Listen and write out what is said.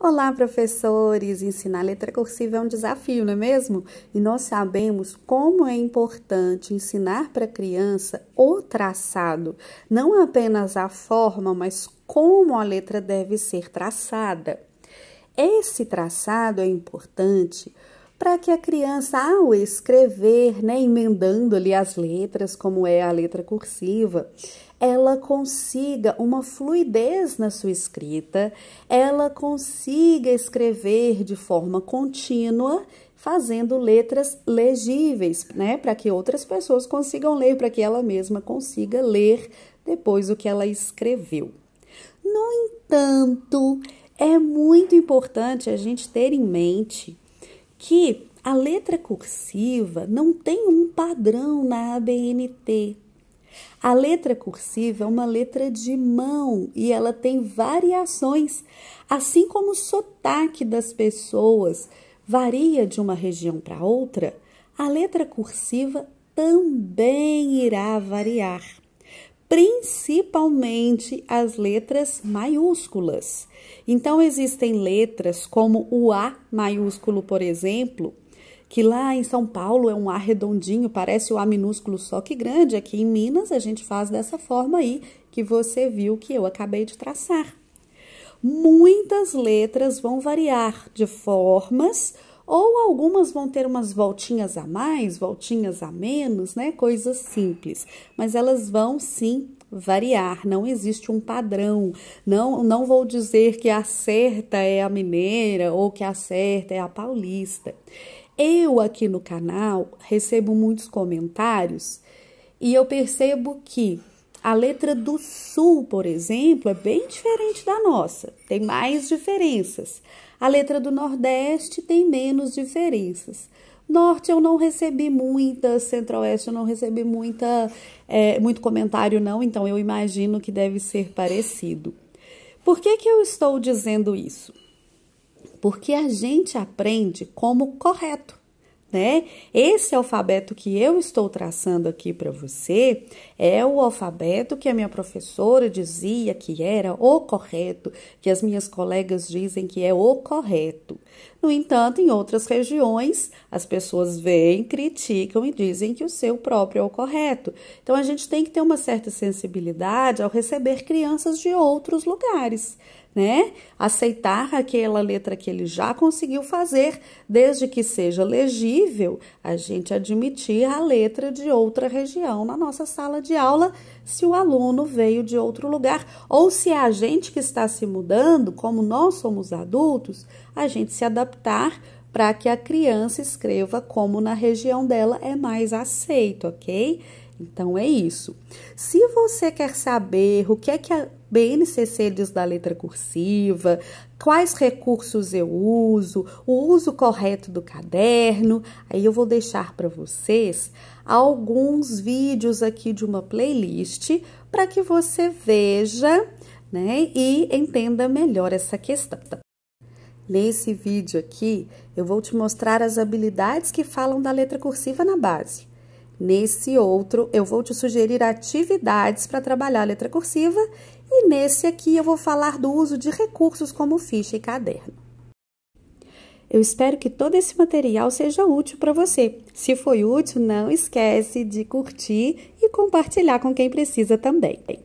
Olá, professores! Ensinar letra cursiva é um desafio, não é mesmo? E nós sabemos como é importante ensinar para a criança o traçado, não apenas a forma, mas como a letra deve ser traçada. Esse traçado é importante para que a criança, ao escrever, né, emendando ali as letras, como é a letra cursiva, ela consiga uma fluidez na sua escrita, ela consiga escrever de forma contínua, fazendo letras legíveis, né, para que outras pessoas consigam ler, para que ela mesma consiga ler depois o que ela escreveu. No entanto, é muito importante a gente ter em mente que a letra cursiva não tem um padrão na ABNT. A letra cursiva é uma letra de mão e ela tem variações, assim como o sotaque das pessoas varia de uma região para outra, a letra cursiva também irá variar principalmente as letras maiúsculas. Então, existem letras como o A maiúsculo, por exemplo, que lá em São Paulo é um A redondinho, parece o A minúsculo, só que grande. Aqui em Minas a gente faz dessa forma aí que você viu que eu acabei de traçar. Muitas letras vão variar de formas ou algumas vão ter umas voltinhas a mais, voltinhas a menos, né? Coisas simples, mas elas vão sim variar, não existe um padrão. Não, não vou dizer que a certa é a mineira ou que a certa é a paulista. Eu aqui no canal recebo muitos comentários e eu percebo que a letra do sul, por exemplo, é bem diferente da nossa, tem mais diferenças. A letra do nordeste tem menos diferenças. Norte eu não recebi muita, centro-oeste eu não recebi muita, é, muito comentário, não, então eu imagino que deve ser parecido. Por que, que eu estou dizendo isso? Porque a gente aprende como correto né? Esse alfabeto que eu estou traçando aqui para você é o alfabeto que a minha professora dizia que era o correto, que as minhas colegas dizem que é o correto. No entanto, em outras regiões, as pessoas veem, criticam e dizem que o seu próprio é o correto. Então, a gente tem que ter uma certa sensibilidade ao receber crianças de outros lugares. Né? Aceitar aquela letra que ele já conseguiu fazer, desde que seja legível, a gente admitir a letra de outra região na nossa sala de aula, se o aluno veio de outro lugar ou se é a gente que está se mudando, como nós somos adultos, a gente se adaptar para que a criança escreva como na região dela é mais aceito, ok? Então é isso. Se você quer saber o que é que a BNCC diz da letra cursiva, quais recursos eu uso, o uso correto do caderno, aí eu vou deixar para vocês alguns vídeos aqui de uma playlist para que você veja, né, e entenda melhor essa questão. Tá? Nesse vídeo aqui, eu vou te mostrar as habilidades que falam da letra cursiva na base. Nesse outro, eu vou te sugerir atividades para trabalhar a letra cursiva e nesse aqui eu vou falar do uso de recursos como ficha e caderno. Eu espero que todo esse material seja útil para você. Se foi útil, não esquece de curtir e compartilhar com quem precisa também.